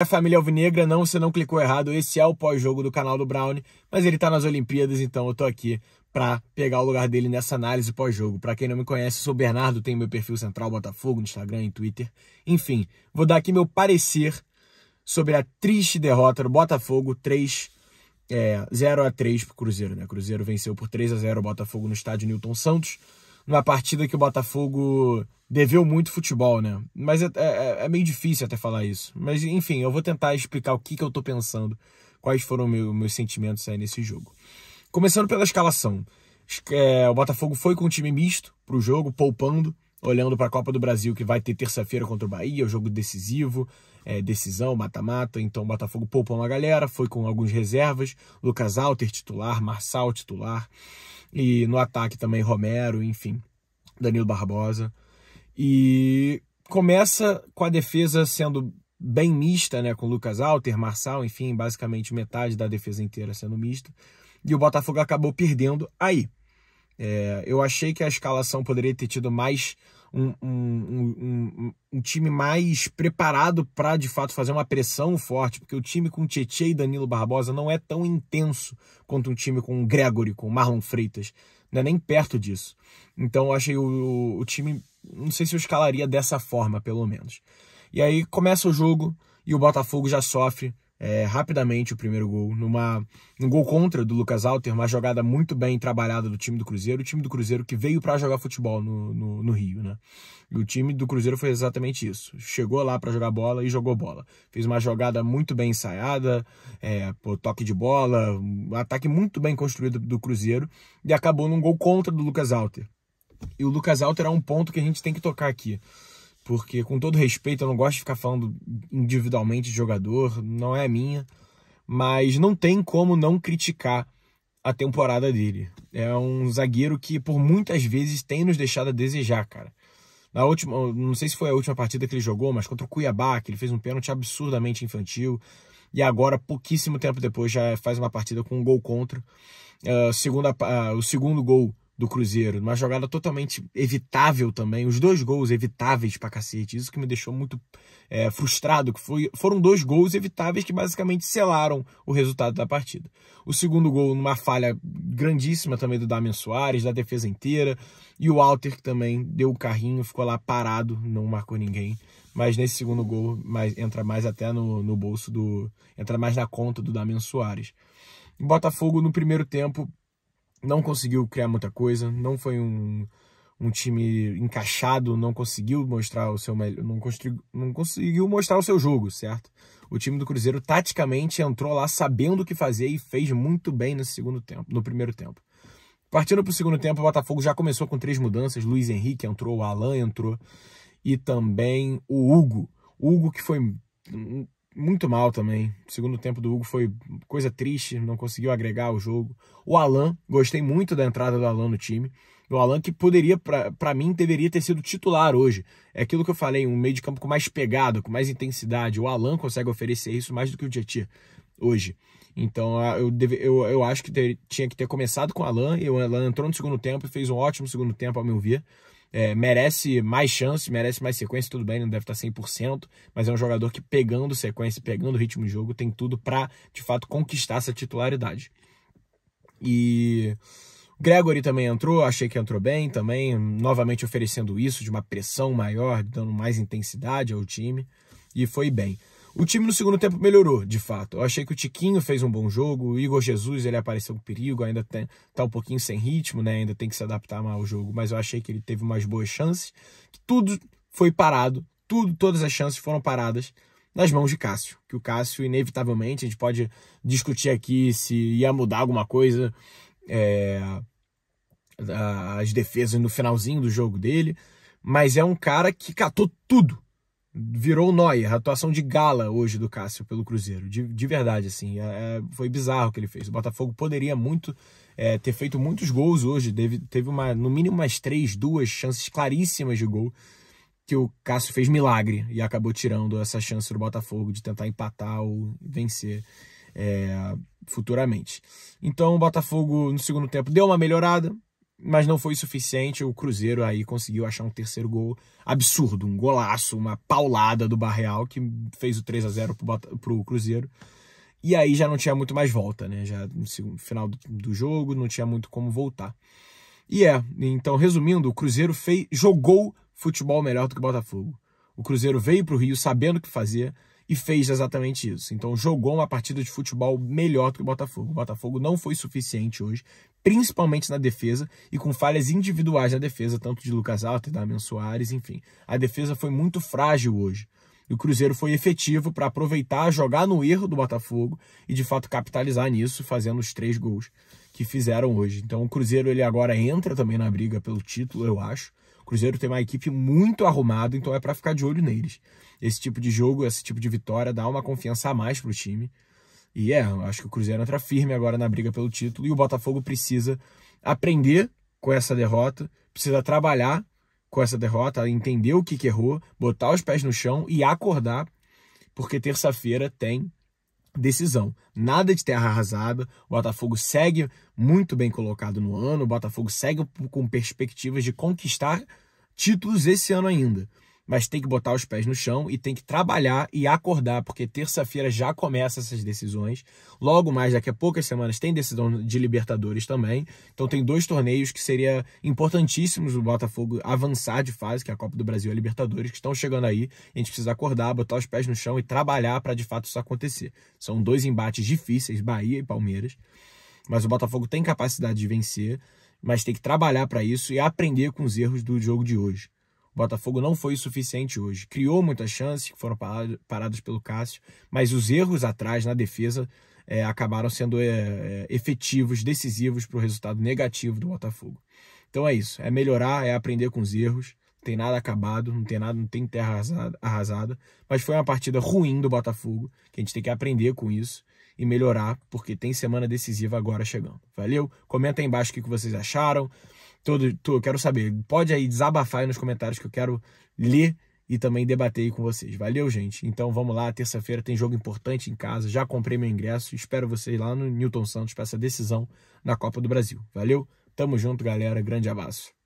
A família Alvinegra, não, você não clicou errado, esse é o pós-jogo do canal do Brown, mas ele tá nas Olimpíadas, então eu tô aqui para pegar o lugar dele nessa análise pós-jogo. Para quem não me conhece, sou Bernardo, tenho meu perfil central Botafogo no Instagram e Twitter. Enfim, vou dar aqui meu parecer sobre a triste derrota do Botafogo 3 é, 0 a 3 pro Cruzeiro, né? Cruzeiro venceu por 3 a 0 o Botafogo no estádio Newton Santos numa partida que o Botafogo deveu muito futebol, né? Mas é, é, é, meio difícil até falar isso. Mas enfim, eu vou tentar explicar o que, que eu tô pensando, quais foram meu, meus sentimentos aí nesse jogo. Começando pela escalação. É, o Botafogo foi com um time misto pro jogo, poupando olhando para a Copa do Brasil, que vai ter terça-feira contra o Bahia, o jogo decisivo, é, decisão, mata-mata. Então o Botafogo poupou uma galera, foi com alguns reservas, Lucas Alter titular, Marçal titular, e no ataque também Romero, enfim, Danilo Barbosa. E começa com a defesa sendo bem mista, né, com Lucas Alter, Marçal, enfim, basicamente metade da defesa inteira sendo mista. E o Botafogo acabou perdendo aí. É, eu achei que a escalação poderia ter tido mais um, um, um, um time mais preparado para de fato fazer uma pressão forte, porque o time com Tietchan e Danilo Barbosa não é tão intenso quanto um time com Gregory, com Marlon Freitas, não é nem perto disso. Então eu achei o, o time, não sei se eu escalaria dessa forma, pelo menos. E aí começa o jogo e o Botafogo já sofre é, rapidamente o primeiro gol, numa, num gol contra do Lucas Alter, uma jogada muito bem trabalhada do time do Cruzeiro, o time do Cruzeiro que veio para jogar futebol no, no, no, Rio, né? E o time do Cruzeiro foi exatamente isso, chegou lá para jogar bola e jogou bola, fez uma jogada muito bem ensaiada, é, toque de bola, um ataque muito bem construído do Cruzeiro e acabou num gol contra do Lucas Alter. E o Lucas Alter é um ponto que a gente tem que tocar aqui porque com todo respeito, eu não gosto de ficar falando individualmente de jogador, não é a minha, mas não tem como não criticar a temporada dele. É um zagueiro que por muitas vezes tem nos deixado a desejar, cara. Na última, não sei se foi a última partida que ele jogou, mas contra o Cuiabá, que ele fez um pênalti absurdamente infantil. E agora, pouquíssimo tempo depois, já faz uma partida com um gol contra. Uh, segunda, uh, o segundo gol do Cruzeiro. Uma jogada totalmente evitável também. Os dois gols evitáveis pra cacete. Isso que me deixou muito é, frustrado. que foi, Foram dois gols evitáveis que basicamente selaram o resultado da partida. O segundo gol numa falha grandíssima também do Damian Soares, da defesa inteira. E o Walter que também deu o carrinho, ficou lá parado, não marcou ninguém mas nesse segundo gol mais, entra mais até no, no, bolso do. entra mais na conta do Damian Soares. O Botafogo, no primeiro tempo, não conseguiu criar muita coisa, não foi um, um time encaixado, não conseguiu mostrar o seu melhor, não, não conseguiu mostrar o seu jogo, certo? O time do Cruzeiro taticamente entrou lá sabendo o que fazer e fez muito bem no segundo tempo, no primeiro tempo. Partindo para o segundo tempo, o Botafogo já começou com três mudanças. Luiz Henrique entrou, o Alan entrou e também o Hugo. O Hugo que foi hum, muito mal também. O segundo tempo do Hugo foi coisa triste, não conseguiu agregar o jogo. O Alan, gostei muito da entrada do Alan no time. O Alan que poderia, para mim, deveria ter sido titular hoje. É aquilo que eu falei, um meio de campo com mais pegada, com mais intensidade. O Alan consegue oferecer isso mais do que o Tietchan hoje. Então eu, deve, eu, eu acho que ter, tinha que ter começado com o Alan. E o Alan entrou no segundo tempo e fez um ótimo segundo tempo, ao meu ver é, merece mais chance, merece mais sequência, tudo bem, não deve estar 100%, mas é um jogador que pegando sequência, pegando ritmo de jogo, tem tudo para, de fato, conquistar essa titularidade. E Gregory também entrou, achei que entrou bem também, novamente oferecendo isso, de uma pressão maior, dando mais intensidade ao time, e foi bem. O time no segundo tempo melhorou, de fato. Eu achei que o Tiquinho fez um bom jogo, o Igor Jesus ele apareceu com perigo, ainda tem, tá um pouquinho sem ritmo, né? Ainda tem que se adaptar ao jogo, mas eu achei que ele teve umas boas chances. Tudo foi parado, tudo, todas as chances foram paradas nas mãos de Cássio. Que o Cássio, inevitavelmente, a gente pode discutir aqui se ia mudar alguma coisa, é, as defesas no finalzinho do jogo dele, mas é um cara que catou tudo virou Neuer, a atuação de gala hoje do Cássio pelo Cruzeiro, de, de verdade, assim, é, é, foi bizarro o que ele fez, o Botafogo poderia muito é, ter feito muitos gols hoje, teve, teve uma, no mínimo umas três, duas chances claríssimas de gol, que o Cássio fez milagre e acabou tirando essa chance do Botafogo de tentar empatar ou vencer é, futuramente. Então o Botafogo no segundo tempo deu uma melhorada, mas não foi suficiente. O Cruzeiro aí conseguiu achar um terceiro gol absurdo, um golaço, uma paulada do Barreal que fez o 3 a 0 para o Cruzeiro. E aí já não tinha muito mais volta, né? Já no final do jogo não tinha muito como voltar. E é, então resumindo, o Cruzeiro fez, jogou futebol melhor do que o Botafogo. O Cruzeiro veio para o Rio sabendo o que fazer, e fez exatamente isso. Então jogou uma partida de futebol melhor do que o Botafogo. O Botafogo não foi suficiente hoje, principalmente na defesa e com falhas individuais na defesa, tanto de Lucas Alta, Damian Soares, enfim. A defesa foi muito frágil hoje. E o Cruzeiro foi efetivo para aproveitar, jogar no erro do Botafogo e de fato capitalizar nisso, fazendo os três gols que fizeram hoje. Então o Cruzeiro ele agora entra também na briga pelo título, eu acho. Cruzeiro tem uma equipe muito arrumada, então é para ficar de olho neles. Esse tipo de jogo, esse tipo de vitória dá uma confiança a mais pro time. E é, acho que o Cruzeiro entra firme agora na briga pelo título e o Botafogo precisa aprender com essa derrota, precisa trabalhar com essa derrota, entender o que, que errou, botar os pés no chão e acordar, porque terça-feira tem decisão. Nada de terra arrasada. O Botafogo segue muito bem colocado no ano. O Botafogo segue com perspectivas de conquistar títulos esse ano ainda mas tem que botar os pés no chão e tem que trabalhar e acordar, porque terça-feira já começa essas decisões. Logo mais, daqui a poucas semanas, tem decisão de Libertadores também. Então tem dois torneios que seria importantíssimos o Botafogo avançar de fase, que é a Copa do Brasil e a Libertadores, que estão chegando aí. A gente precisa acordar, botar os pés no chão e trabalhar para de fato isso acontecer. São dois embates difíceis, Bahia e Palmeiras. Mas o Botafogo tem capacidade de vencer, mas tem que trabalhar para isso e aprender com os erros do jogo de hoje. Botafogo não foi o suficiente hoje. Criou muitas chances que foram paradas pelo Cássio, mas os erros atrás na defesa é, acabaram sendo é, é efetivos, decisivos para o resultado negativo do Botafogo. Então é isso, é melhorar, é aprender com os erros. Não tem nada acabado, não tem nada, não tem terra arrasada, arrasada, mas foi uma partida ruim do Botafogo, que a gente tem que aprender com isso e melhorar, porque tem semana decisiva agora chegando. Valeu? Comenta aí embaixo o que vocês acharam todo, tô, quero saber. Pode aí desabafar aí nos comentários que eu quero ler e também debater aí com vocês. Valeu, gente. Então vamos lá, terça-feira tem jogo importante em casa. Já comprei meu ingresso. Espero vocês lá no Newton Santos para essa decisão na Copa do Brasil. Valeu? Tamo junto, galera. Grande abraço.